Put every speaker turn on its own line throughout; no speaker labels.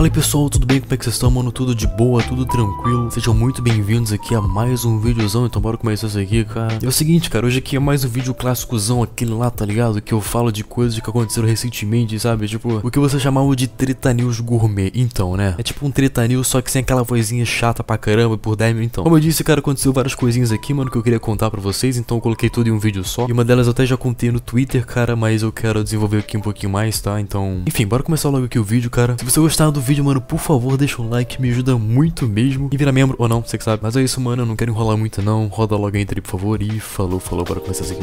Fala aí pessoal, tudo bem? Como é que vocês estão, mano? Tudo de boa, tudo tranquilo? Sejam muito bem-vindos aqui a mais um videozão, então bora começar isso aqui, cara. É o seguinte, cara, hoje aqui é mais um vídeo clássicozão, aquele lá, tá ligado? Que eu falo de coisas que aconteceram recentemente, sabe? Tipo, o que você chamava de treta news gourmet, então, né? É tipo um treta news, só que sem aquela vozinha chata pra caramba por 10 então. Como eu disse, cara, aconteceu várias coisinhas aqui, mano, que eu queria contar pra vocês, então eu coloquei tudo em um vídeo só. E uma delas eu até já contei no Twitter, cara, mas eu quero desenvolver aqui um pouquinho mais, tá? Então, enfim, bora começar logo aqui o vídeo, cara. Se você gostar do vídeo, vídeo, mano, por favor, deixa um like, me ajuda muito mesmo. E vira membro ou não, você que sabe. Mas é isso, mano, eu não quero enrolar muito não. Roda logo a aí, por favor, e falou, falou, bora começar assim.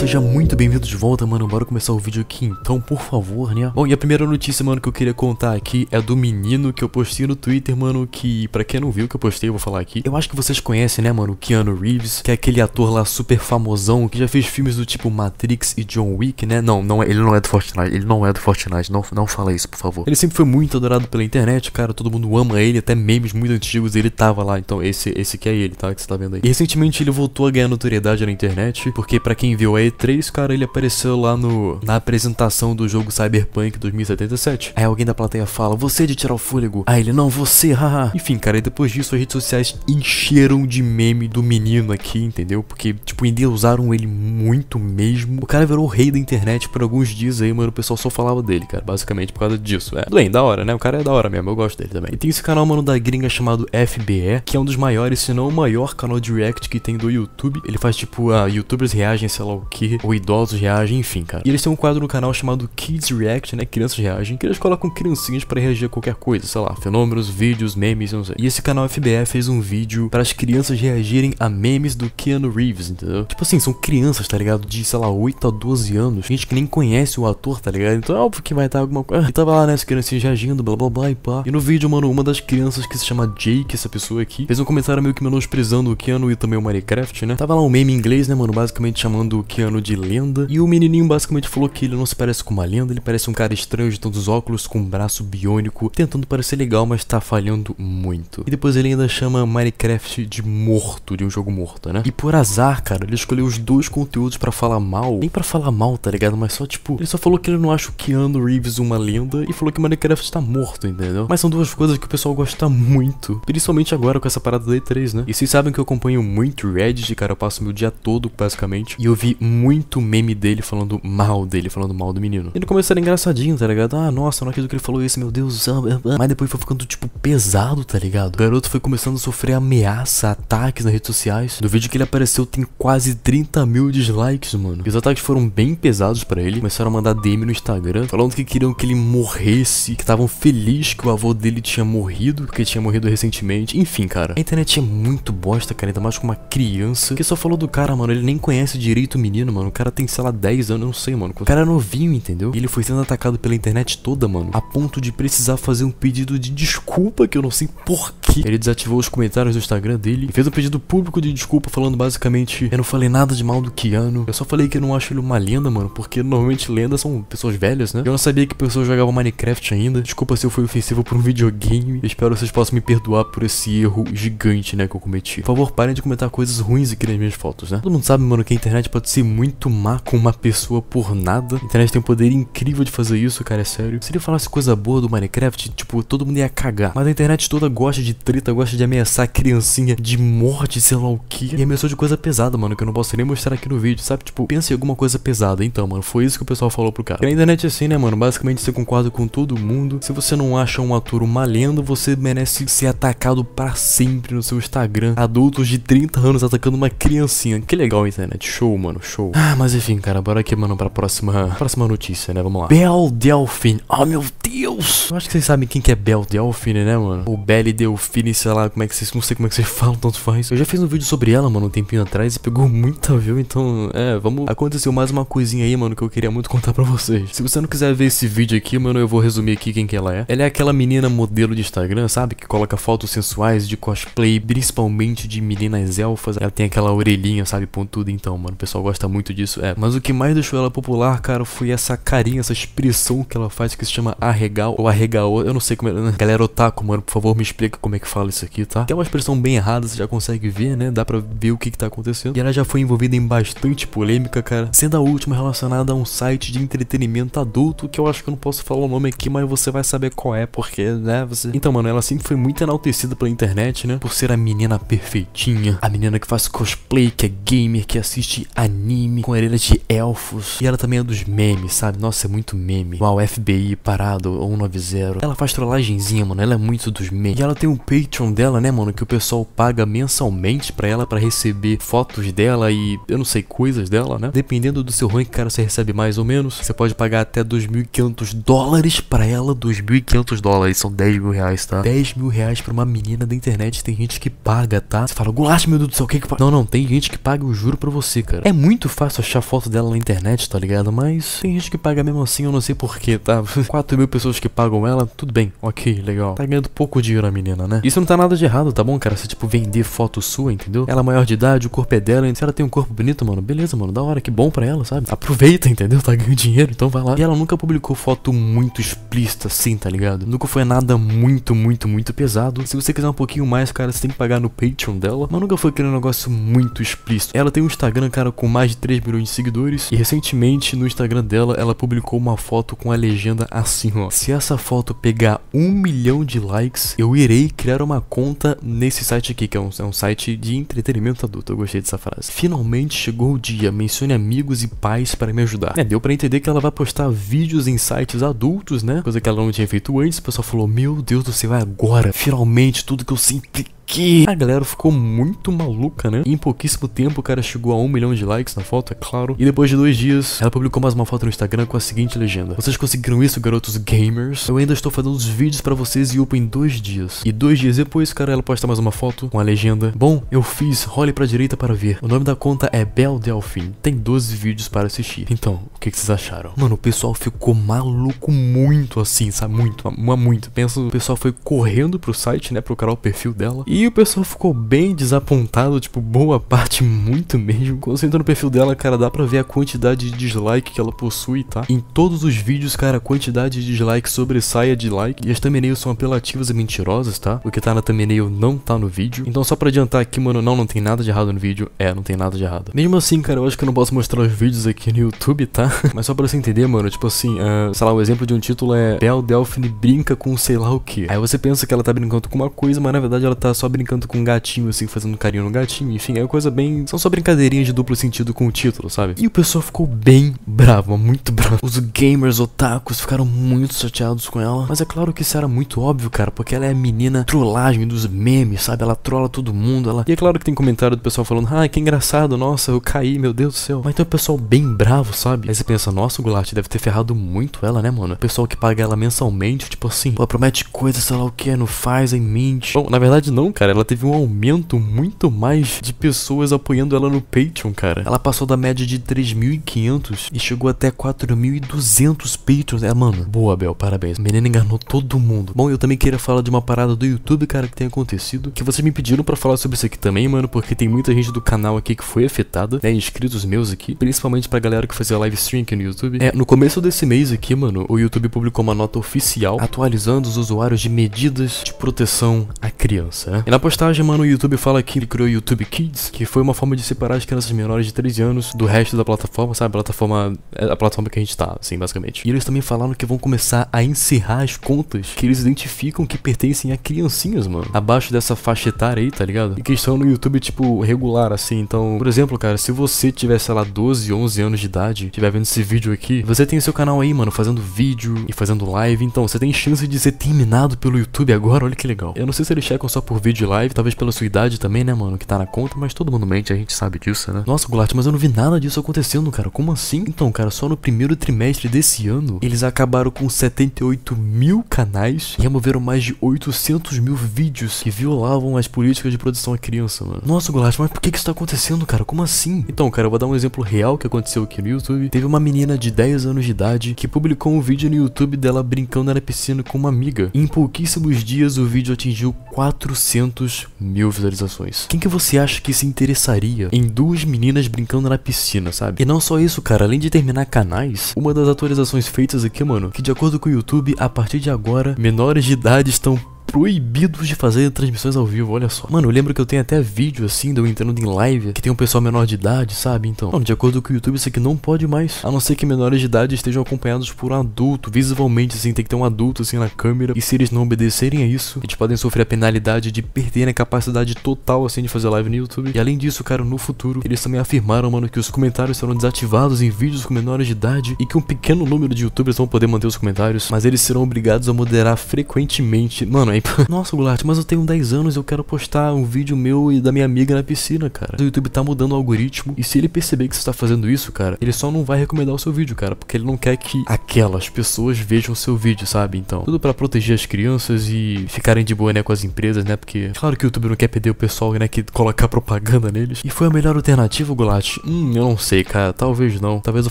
seja muito bem-vindo de volta, mano. Bora começar o vídeo aqui então, por favor, né? Bom, e a primeira notícia, mano, que eu queria contar aqui é do menino que eu postei no Twitter, mano, que pra quem não viu o que eu postei, eu vou falar aqui. Eu acho que vocês conhecem, né, mano, o Keanu Reeves, que é aquele ator lá super famosão, que já fez filmes do tipo Matrix e John Wick, né? Não, não, é, ele não é do Fortnite, ele não é do Fortnite, não, não fala isso, por favor. Ele sempre foi muito adorado pela internet, cara, todo mundo ama ele, até memes muito antigos ele tava lá, então esse, esse que é ele, tá, que você tá vendo aí. E recentemente ele voltou a ganhar notoriedade na internet, porque pra quem viu aí, 3 cara, ele apareceu lá no na apresentação do jogo Cyberpunk 2077. Aí alguém da plateia fala, você é de tirar o fôlego. Aí ele, não, você, haha. Enfim, cara, e depois disso as redes sociais encheram de meme do menino aqui, entendeu? Porque, tipo, endeusaram ele muito mesmo. O cara virou o rei da internet por alguns dias aí, mano. O pessoal só falava dele, cara, basicamente por causa disso. É, bem, da hora, né? O cara é da hora mesmo, eu gosto dele também. E tem esse canal, mano, da gringa chamado FBE, que é um dos maiores, se não o maior canal de react que tem do YouTube. Ele faz, tipo, a uh, youtubers reagem, sei lá o que que ou idosos reagem, enfim, cara. E eles têm um quadro no canal chamado Kids React, né? Crianças reagem, que eles colocam criancinhas para reagir a qualquer coisa, sei lá, fenômenos, vídeos, memes, não sei. E esse canal FBF fez um vídeo para as crianças reagirem a memes do Keanu Reeves, entendeu? Tipo assim, são crianças, tá ligado? De, sei lá, 8 a 12 anos, gente que nem conhece o ator, tá ligado? Então é óbvio que vai estar alguma coisa. E tava lá, né, as criancinhas reagindo, blá blá blá e pá. E no vídeo, mano, uma das crianças que se chama Jake, essa pessoa aqui, fez um comentário meio que menosprezando o Keanu e também o Minecraft, né? Tava lá um meme em inglês, né, mano, basicamente chamando o Keanu chamando de lenda. E o menininho basicamente falou que ele não se parece com uma lenda, ele parece um cara estranho de tantos óculos com um braço biônico, tentando parecer legal, mas tá falhando muito. E depois ele ainda chama Minecraft de morto, de um jogo morto, né? E por azar, cara, ele escolheu os dois conteúdos para falar mal. Nem para falar mal, tá ligado? Mas só tipo, ele só falou que ele não acha o Keanu Reeves uma lenda e falou que Minecraft tá morto, entendeu? Mas são duas coisas que o pessoal gosta muito, principalmente agora com essa parada da E3, né? E vocês sabem que eu acompanho muito Reddit, cara, eu passo meu dia todo basicamente, e eu vi muito meme dele falando mal dele, falando mal do menino. ele começou a ser engraçadinho, tá ligado? Ah, nossa, não acredito que ele falou isso, meu Deus. Ah, ah, ah. Mas depois foi ficando, tipo, pesado, tá ligado? O garoto foi começando a sofrer ameaça, ataques nas redes sociais. No vídeo que ele apareceu tem quase 30 mil dislikes, mano. E os ataques foram bem pesados pra ele. Começaram a mandar DM no Instagram, falando que queriam que ele morresse, que estavam felizes que o avô dele tinha morrido, porque tinha morrido recentemente. Enfim, cara. A internet é muito bosta, cara, ainda mais com uma criança que só falou do cara, mano. Ele nem conhece direito o menino menino, mano. O cara tem, sei lá, 10 anos, eu não sei, mano. O cara é novinho, entendeu? E ele foi sendo atacado pela internet toda, mano. A ponto de precisar fazer um pedido de desculpa, que eu não sei porquê. Ele desativou os comentários do Instagram dele e fez um pedido público de desculpa, falando basicamente: Eu não falei nada de mal do Keanu. Eu só falei que eu não acho ele uma lenda, mano. Porque normalmente lendas são pessoas velhas, né? Eu não sabia que pessoas jogavam Minecraft ainda. Desculpa se eu fui ofensivo por um videogame. Eu espero que vocês possam me perdoar por esse erro gigante, né, que eu cometi. Por favor, parem de comentar coisas ruins aqui nas minhas fotos, né? Todo mundo sabe, mano, que a internet pode ser muito má com uma pessoa por nada. A internet tem um poder incrível de fazer isso, cara, é sério. Se ele falasse coisa boa do Minecraft, tipo, todo mundo ia cagar. Mas a internet toda gosta de treta, gosta de ameaçar a criancinha de morte, sei lá o que. E ameaçou de coisa pesada, mano, que eu não posso nem mostrar aqui no vídeo, sabe? Tipo, pensa em alguma coisa pesada. Então, mano, foi isso que o pessoal falou pro cara. E na internet é assim, né, mano? Basicamente você concorda com todo mundo. Se você não acha um ator uma lenda, você merece ser atacado para sempre no seu Instagram. Adultos de 30 anos atacando uma criancinha. Que legal, internet. Show, mano. Show show. Ah, mas enfim, cara, bora aqui, mano, pra próxima, próxima notícia, né? Vamos lá. Bel Delphine. Oh, meu Deus! Eu acho que vocês sabem quem que é Bel Delphine, né, mano? Ou Belle Delphine, sei lá, como é que vocês... Não sei como é que vocês falam, tanto faz. Eu já fiz um vídeo sobre ela, mano, um tempinho atrás e pegou muita viu? então, é, vamos... Aconteceu mais uma coisinha aí, mano, que eu queria muito contar pra vocês. Se você não quiser ver esse vídeo aqui, mano, eu vou resumir aqui quem que ela é. Ela é aquela menina modelo de Instagram, sabe? Que coloca fotos sensuais de cosplay, principalmente de meninas elfas. Ela tem aquela orelhinha, sabe, pontuda, então, mano, o pessoal gosta muito disso, é. Mas o que mais deixou ela popular, cara, foi essa carinha, essa expressão que ela faz que se chama arregal ou arregaô. Eu não sei como é, né? Galera otaku, mano, por favor, me explica como é que fala isso aqui, tá? Que é uma expressão bem errada, você já consegue ver, né? Dá pra ver o que que tá acontecendo. E ela já foi envolvida em bastante polêmica, cara. Sendo a última relacionada a um site de entretenimento adulto, que eu acho que eu não posso falar o nome aqui, mas você vai saber qual é, porque, né, você... Então, mano, ela sempre foi muito enaltecida pela internet, né? Por ser a menina perfeitinha, a menina que faz cosplay, que é gamer, que assiste anime, crime, com areia de elfos. E ela também é dos memes, sabe? Nossa, é muito meme. Uau, FBI parado, 190. Ela faz trollagenzinha, mano. Ela é muito dos memes. E ela tem um Patreon dela, né, mano? Que o pessoal paga mensalmente pra ela pra receber fotos dela e, eu não sei, coisas dela, né? Dependendo do seu rank, cara, você recebe mais ou menos. Você pode pagar até 2.500 dólares pra ela. 2.500 dólares, são 10 mil reais, tá? 10 mil reais pra uma menina da internet. Tem gente que paga, tá? Você fala, Gulacho, meu Deus do céu, o que é que paga? Não, não, tem gente que paga, eu juro pra você, cara. É muito fácil achar foto dela na internet, tá ligado? Mas tem gente que paga mesmo assim, eu não sei porquê, tá? 4 mil pessoas que pagam ela, tudo bem, ok, legal. Tá ganhando pouco dinheiro a menina, né? Isso não tá nada de errado, tá bom, cara? Se, tipo, vender foto sua, entendeu? Ela é maior de idade, o corpo é dela, então se ela tem um corpo bonito, mano, beleza, mano, da hora, que bom pra ela, sabe? Aproveita, entendeu? Tá ganhando dinheiro, então vai lá. E ela nunca publicou foto muito explícita assim, tá ligado? Nunca foi nada muito, muito, muito pesado. Se você quiser um pouquinho mais, cara, você tem que pagar no Patreon dela. Mas nunca foi aquele negócio muito explícito. Ela tem um Instagram, cara, com mais de 3 milhões de seguidores. E recentemente no Instagram dela, ela publicou uma foto com a legenda assim, ó. Se essa foto pegar um milhão de likes, eu irei criar uma conta nesse site aqui, que é um, é um site de entretenimento adulto. Eu gostei dessa frase. Finalmente chegou o dia. Mencione amigos e pais para me ajudar. É, deu para entender que ela vai postar vídeos em sites adultos, né? Coisa que ela não tinha feito antes. O pessoal falou: Meu Deus do céu, é agora. Finalmente tudo que eu sempre que a galera ficou muito maluca, né? em pouquíssimo tempo, o cara chegou a um milhão de likes na foto, é claro. E depois de dois dias, ela publicou mais uma foto no Instagram com a seguinte legenda: Vocês conseguiram isso, garotos gamers? Eu ainda estou fazendo os vídeos para vocês e upo em dois dias. E dois dias depois, cara, ela posta mais uma foto com a legenda: Bom, eu fiz, role pra direita para ver. O nome da conta é Bel Delfim. Tem 12 vídeos para assistir. Então, que, que vocês acharam? Mano, o pessoal ficou maluco muito assim, sabe? Muito, muito. Pensa, o pessoal foi correndo pro site, né? Procurar o perfil dela. E o pessoal ficou bem desapontado, tipo, boa parte, muito mesmo. Quando você entra no perfil dela, cara, dá pra ver a quantidade de dislike que ela possui, tá? Em todos os vídeos, cara, a quantidade de dislike sobressai a de like. E as thumbnails são apelativas e mentirosas, tá? O que tá na thumbnail não tá no vídeo. Então, só pra adiantar aqui, mano, não, não tem nada de errado no vídeo. É, não tem nada de errado. Mesmo assim, cara, eu acho que eu não posso mostrar os vídeos aqui no YouTube, tá? Mas só pra você entender, mano, tipo assim, uh, sei lá, o um exemplo de um título é Bel Delphine brinca com sei lá o que. Aí você pensa que ela tá brincando com uma coisa, mas na verdade ela tá só brincando com um gatinho, assim, fazendo carinho no gatinho. Enfim, é uma coisa bem. São só brincadeirinhas de duplo sentido com o título, sabe? E o pessoal ficou bem bravo, muito bravo. Os gamers otakus ficaram muito chateados com ela. Mas é claro que isso era muito óbvio, cara, porque ela é a menina trollagem dos memes, sabe? Ela trola todo mundo. Ela... E é claro que tem comentário do pessoal falando, ah, que engraçado, nossa, eu caí, meu Deus do céu. Mas então o pessoal bem bravo, sabe? As você pensa, nossa, o Goulart deve ter ferrado muito ela, né, mano? O pessoal que paga ela mensalmente, tipo assim, pô, promete coisa, sei lá o que, não faz, em mente. Bom, na verdade não, cara, ela teve um aumento muito mais de pessoas apoiando ela no Patreon, cara. Ela passou da média de 3.500 e chegou até 4.200 Patreons. É, mano, boa, Bel, parabéns. A menina enganou todo mundo. Bom, eu também queria falar de uma parada do YouTube, cara, que tem acontecido, que vocês me pediram para falar sobre isso aqui também, mano, porque tem muita gente do canal aqui que foi afetada, né, inscritos meus aqui, principalmente pra galera que fazia live stream stream aqui no YouTube. É, no começo desse mês aqui, mano, o YouTube publicou uma nota oficial atualizando os usuários de medidas de proteção à criança, né? E na postagem, mano, o YouTube fala que ele criou o YouTube Kids, que foi uma forma de separar as crianças menores de 13 anos do resto da plataforma, sabe? A plataforma, é, a plataforma que a gente tá, assim, basicamente. E eles também falaram que vão começar a encerrar as contas que eles identificam que pertencem a criancinhas, mano. Abaixo dessa faixa etária aí, tá ligado? E que estão no YouTube, tipo, regular, assim. Então, por exemplo, cara, se você tiver, sei lá, 12, 11 anos de idade, tiver vendo vendo esse vídeo aqui, você tem seu canal aí, mano, fazendo vídeo e fazendo live, então você tem chance de ser terminado pelo YouTube agora, olha que legal. Eu não sei se eles checam só por vídeo e live, talvez pela sua idade também, né, mano, que tá na conta, mas todo mundo mente, a gente sabe disso, né? Nossa, Gulat mas eu não vi nada disso acontecendo, cara, como assim? Então, cara, só no primeiro trimestre desse ano, eles acabaram com 78 mil canais e removeram mais de 800 mil vídeos que violavam as políticas de produção à criança, mano. Nossa, Gulat mas por que que isso tá acontecendo, cara? Como assim? Então, cara, eu vou dar um exemplo real que aconteceu aqui no YouTube. Teve uma menina de 10 anos de idade que publicou um vídeo no YouTube dela brincando na piscina com uma amiga. E em pouquíssimos dias o vídeo atingiu 400 mil visualizações. Quem que você acha que se interessaria em duas meninas brincando na piscina, sabe? E não só isso, cara, além de terminar canais, uma das atualizações feitas aqui, mano, que de acordo com o YouTube, a partir de agora, menores de idade estão proibidos de fazer transmissões ao vivo, olha só. Mano, eu lembro que eu tenho até vídeo assim, de eu entrando em live, que tem um pessoal menor de idade, sabe? Então, mano, de acordo com o YouTube, isso aqui não pode mais. A não ser que menores de idade estejam acompanhados por um adulto, visivelmente assim, tem que ter um adulto assim na câmera. E se eles não obedecerem a isso, eles podem sofrer a penalidade de perderem a capacidade total assim de fazer live no YouTube. E além disso, cara, no futuro, eles também afirmaram, mano, que os comentários serão desativados em vídeos com menores de idade e que um pequeno número de youtubers vão poder manter os comentários, mas eles serão obrigados a moderar frequentemente. Mano, é tempo. Nossa, Gulat, mas eu tenho 10 anos eu quero postar um vídeo meu e da minha amiga na piscina, cara. O YouTube tá mudando o algoritmo e se ele perceber que você tá fazendo isso, cara, ele só não vai recomendar o seu vídeo, cara, porque ele não quer que aquelas pessoas vejam o seu vídeo, sabe? Então, tudo para proteger as crianças e ficarem de boa, né, com as empresas, né? Porque, claro que o YouTube não quer perder o pessoal, né, que colocar propaganda neles. E foi a melhor alternativa, Gulat? Hum, eu não sei, cara. Talvez não. Talvez eu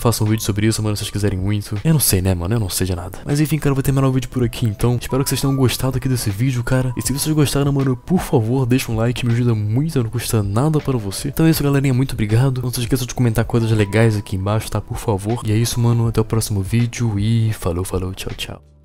faça um vídeo sobre isso, mano, se vocês quiserem muito. Eu não sei, né, mano? Eu não sei de nada. Mas enfim, cara, eu vou terminar o vídeo por aqui, então. Espero que vocês tenham gostado aqui desse vídeo vídeo, cara. E se vocês gostaram, mano, por favor, deixa um like, me ajuda muito, não custa nada para você. Então é isso, galerinha, muito obrigado. Não se esqueça de comentar coisas legais aqui embaixo, tá? Por favor. E é isso, mano, até o próximo vídeo e falou, falou, tchau, tchau.